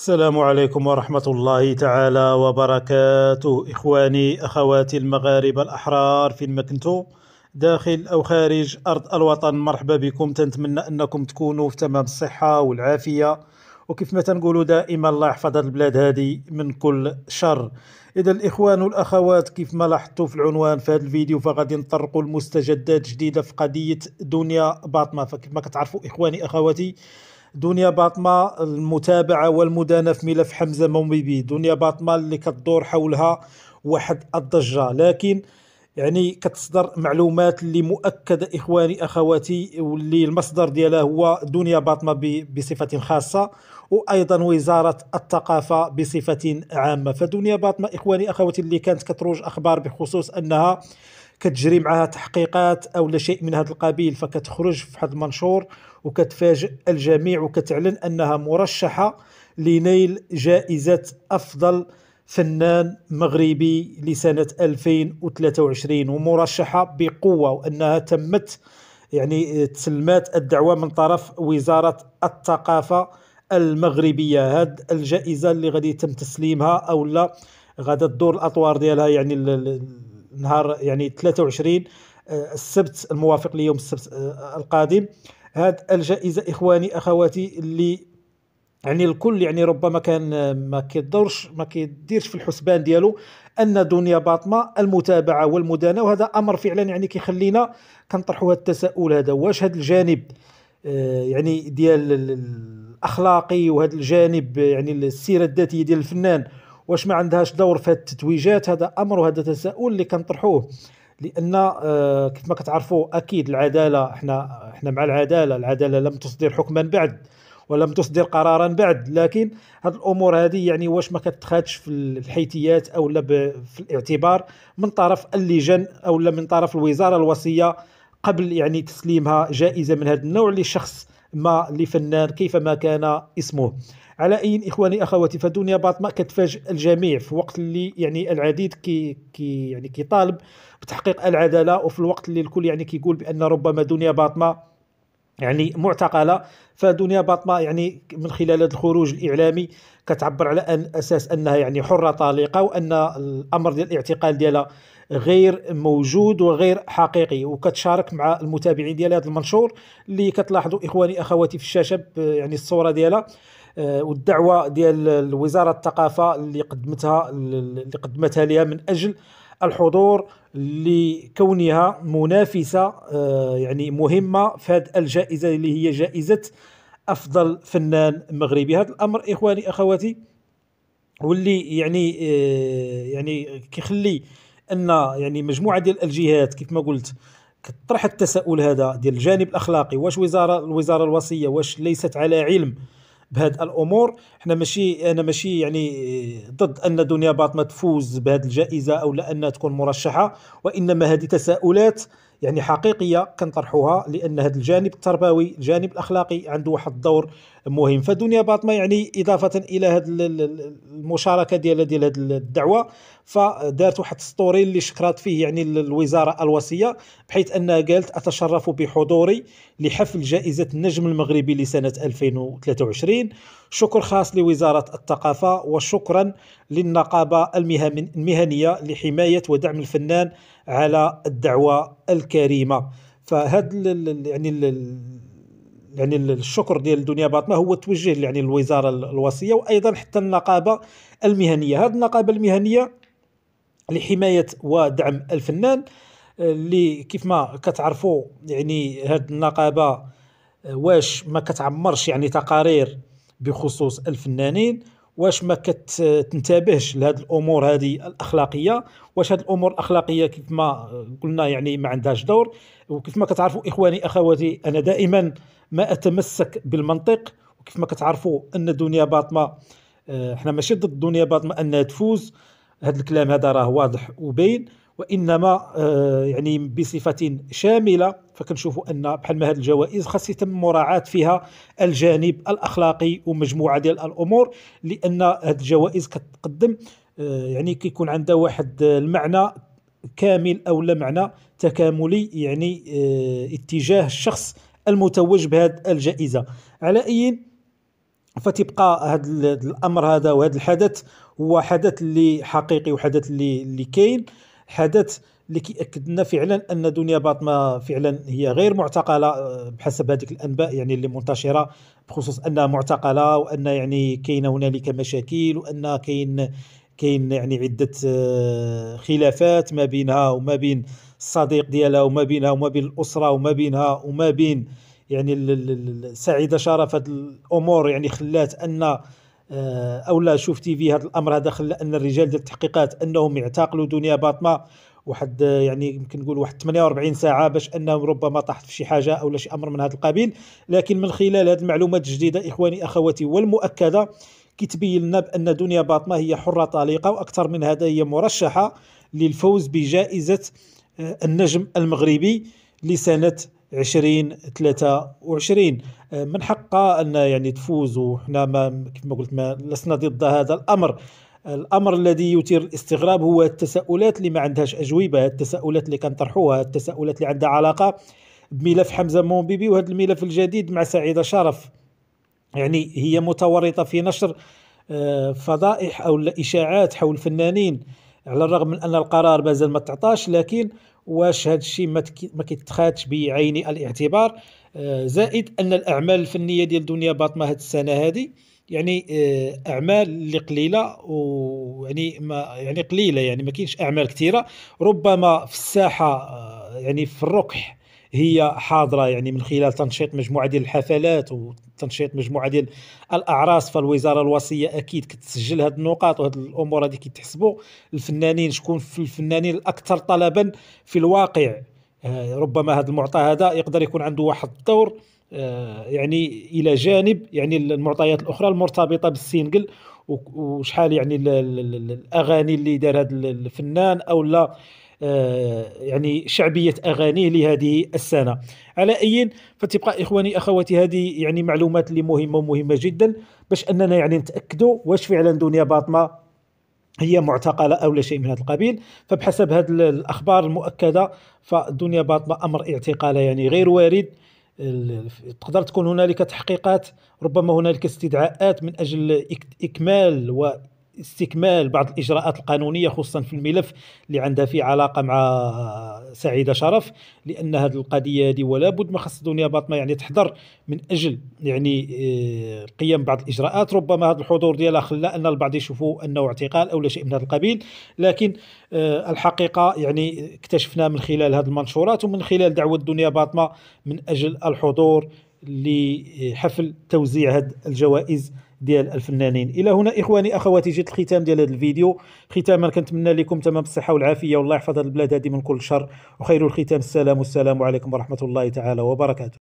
السلام عليكم ورحمة الله تعالى وبركاته إخواني أخواتي المغاربة الأحرار فين ما كنتو داخل أو خارج أرض الوطن مرحبا بكم تنتمنى أنكم تكونوا في تمام الصحة والعافية وكيف ما تنقولوا دائما الله يحفظ البلاد هذه من كل شر اذا الاخوان والاخوات كيف ما لاحظتوا في العنوان في هذا الفيديو فغادي نطرقوا المستجدات جديده في قضيه دنيا باطمه ما كتعرفوا اخواني اخواتي دنيا باطمة المتابعة والمدانة في ملف حمزة موميبي دنيا باطمة اللي كتدور حولها واحد الضجة لكن يعني كتصدر معلومات اللي مؤكدة إخواني أخواتي واللي المصدر ديالها هو دنيا باطمة بصفة خاصة وأيضا وزارة الثقافة بصفة عامة فدنيا باطمة إخواني أخواتي اللي كانت كتروج أخبار بخصوص أنها كتجري معها تحقيقات او شيء من هذا القبيل فكتخرج في هذا المنشور وكتفاجئ الجميع وكتعلن انها مرشحه لنيل جائزه افضل فنان مغربي لسنه 2023 ومرشحه بقوه وانها تمت يعني تسلمات الدعوه من طرف وزاره الثقافه المغربيه هاد الجائزه اللي غادي يتم تسليمها او لا غادا تدور الاطوار ديالها يعني نهار يعني 23 آه، السبت الموافق ليوم السبت آه، القادم هاد الجائزه اخواني اخواتي اللي يعني الكل يعني ربما كان آه، ما كيدورش ما كيديرش في الحسبان ديالو ان دنيا باطمه المتابعه والمدانه وهذا امر فعلا يعني كيخلينا كنطرحوا هذا التساؤل هذا واش هذا الجانب يعني ديال الاخلاقي وهذا الجانب يعني السيره الذاتيه ديال الفنان واش ما عندهاش دور في التتويجات هذا امر وهذا تساؤل اللي كنطرحوه لان آه، كيف ما كتعرفوا اكيد العداله احنا احنا مع العداله العداله لم تصدر حكما بعد ولم تصدر قرارا بعد لكن هذه الامور هذه يعني واش ما كتخادش في الحيتيات او لا في الاعتبار من طرف اللجان او لا من طرف الوزاره الوصيه قبل يعني تسليمها جائزه من هذا النوع لشخص ما لفنان كيفما كان اسمه على اي اخواني اخواتي فالدنيا باطمه كتفاجئ الجميع في وقت اللي يعني العديد كي, كي يعني كيطالب بتحقيق العداله وفي الوقت اللي الكل يعني كيقول بان ربما دنيا باطمه يعني معتقله فدنيا باطمه يعني من خلال هذا الخروج الاعلامي كتعبر على أن اساس انها يعني حره طالقه وان الامر ديال الاعتقال ديالها غير موجود وغير حقيقي وكتشارك مع المتابعين ديال هذا المنشور اللي كتلاحظوا اخواني اخواتي في الشاشه يعني الصوره ديالها آه، والدعوه ديال وزاره الثقافه اللي قدمتها اللي قدمتها لها من اجل الحضور لكونها منافسه آه، يعني مهمه في هذه الجائزه اللي هي جائزه افضل فنان مغربي هذا الامر اخواني اخواتي واللي يعني آه، يعني كيخلي ان يعني مجموعه ديال الجهات كيف ما قلت كطرح التساؤل هذا ديال الجانب الاخلاقي واش وزاره الوزاره الوصيه واش ليست على علم بهاد الامور حنا ماشي انا ماشي يعني ضد ان دنيا باطمه تفوز بهاد الجائزه او لا انها تكون مرشحه وانما هذه تساؤلات يعني حقيقيه كنطرحوها لان هذا الجانب التربوي الجانب الاخلاقي عنده واحد الدور مهم فدنيا باطمه يعني اضافه الى هذه المشاركه ديالها ديال هذه الدعوه فدارت واحد السطوري اللي شكرات فيه يعني الوزاره الوصيه بحيث انها قالت اتشرف بحضوري لحفل جائزه النجم المغربي لسنه 2023 شكر خاص لوزاره الثقافه وشكرا للنقابه المهنيه لحمايه ودعم الفنان على الدعوه الكريمه فهذا يعني يعني الشكر ديال دنيا باطمه هو توجه يعني للوزاره الوصيه وايضا حتى النقابه المهنيه هذه النقابه المهنيه لحمايه ودعم الفنان اللي كيف ما كتعرفوا يعني هذه النقابه واش ما كتعمرش يعني تقارير بخصوص الفنانين واش ما كتنتبهش لهذه الامور هذه الاخلاقيه واش هذه الامور الاخلاقيه كيف ما قلنا يعني ما عندهاش دور وكيف ما كتعرفوا اخواني اخواتي انا دائما ما اتمسك بالمنطق وكيف ما كتعرفوا ان الدنيا باطمه آه، احنا ماشي ضد الدنيا باطمه انها تفوز هذا الكلام هذا راه واضح وبين وانما آه، يعني بصفه شامله فكنشوفوا ان بحال ما هذه الجوائز خاص يتم مراعاه فيها الجانب الاخلاقي ومجموعه ديال الامور لان هذه الجوائز كتقدم آه، يعني كيكون عندها واحد المعنى كامل او لا معنى تكاملي يعني آه، اتجاه الشخص المتوج بهذه الجائزه على اي فتبقى هذا الامر هذا وهذا الحدث هو حدث اللي حقيقي وحدث اللي اللي كاين حدث اللي كيأكد لنا فعلا ان دنيا باطمه فعلا هي غير معتقله آه، بحسب هذيك الانباء يعني اللي منتشره بخصوص انها معتقله وان يعني كاين هنالك مشاكل وان كاين كاين يعني عده آه، خلافات ما بينها وما بين الصديق ديالها وما بينها وما بين الاسره وما بينها وما بين يعني سعيده شرف الامور يعني خلات ان آه، او لا شفتي في هذا الامر هذا خلى ان الرجال ديال التحقيقات انهم يعتقلوا دنيا باطمه واحد آه، يعني يمكن نقول واحد 48 ساعه باش انهم ربما طاحت في شي حاجه او شي امر من هذا القبيل لكن من خلال هذه المعلومات الجديده اخواني اخواتي والمؤكده كتبين لنا بان دنيا باطمه هي حره طليقه واكثر من هذا هي مرشحه للفوز بجائزه آه، النجم المغربي لسنه 20 23 آه، من حقها ان يعني تفوز وحنا ما كما قلت ما لسنا ضد هذا الامر الامر الذي يثير الاستغراب هو التساؤلات اللي ما عندهاش اجوبه التساؤلات اللي كنطرحوها التساؤلات اللي عندها علاقه بملف حمزه مومبيبي وهذا الملف الجديد مع سعيده شرف يعني هي متورطه في نشر آه، فضائح او الاشاعات حول فنانين على الرغم من ان القرار مازال ما تعطاش لكن واش هذا الشيء ما كيتخادش بعين الاعتبار آه، زائد ان الاعمال الفنيه ديال دنيا باطمه هذه السنه هذه يعني آه، اعمال اللي قليله ويعني ما يعني قليله يعني ما كاينش اعمال كثيره ربما في الساحه آه، يعني في الرقح هي حاضره يعني من خلال تنشيط مجموعه ديال الحفلات وتنشيط مجموعه ديال الاعراس فالوزاره الوصيه اكيد كتسجل هذه النقاط وهذه الامور هذه كيتحسبوا الفنانين شكون في الفنانين الاكثر طلبا في الواقع آه، ربما هذا المعطى هذا يقدر يكون عنده واحد الدور آه، يعني الى جانب يعني المعطيات الاخرى المرتبطه بالسينجل وشحال يعني الاغاني اللي دار هذا الفنان او لا آه، يعني شعبيه اغانيه لهذه السنه على اي فتبقى اخواني اخواتي هذه يعني معلومات اللي مهمه ومهمه جدا باش اننا يعني نتاكدوا واش فعلا دنيا باطنه هي معتقلة أو لا شيء من هذا القبيل فبحسب هذه الأخبار المؤكدة فالدنيا باطنة أمر اعتقال يعني غير وارد تقدر تكون هنالك تحقيقات ربما هنالك استدعاءات من أجل إكمال و استكمال بعض الاجراءات القانونيه خصوصا في الملف اللي عندها في علاقه مع سعيده شرف لان هذه القضيه هذه ولا بد ما خص دنيا باطمه يعني تحضر من اجل يعني آه، قيام بعض الاجراءات ربما هذا الحضور ديالها خلى ان البعض يشوفوا انه اعتقال او لا شيء من هذا القبيل لكن آه، الحقيقه يعني اكتشفنا من خلال هذه المنشورات ومن خلال دعوه دنيا باطمه من اجل الحضور لحفل توزيع هاد الجوائز ديال الفنانين الى هنا اخواني اخواتي جيت الختام ديال هذا الفيديو ختاما كنتمنى لكم تمام الصحه والعافيه والله يحفظ هذه البلاد هذه من كل شر وخير الختام السلام والسلام عليكم ورحمه الله تعالى وبركاته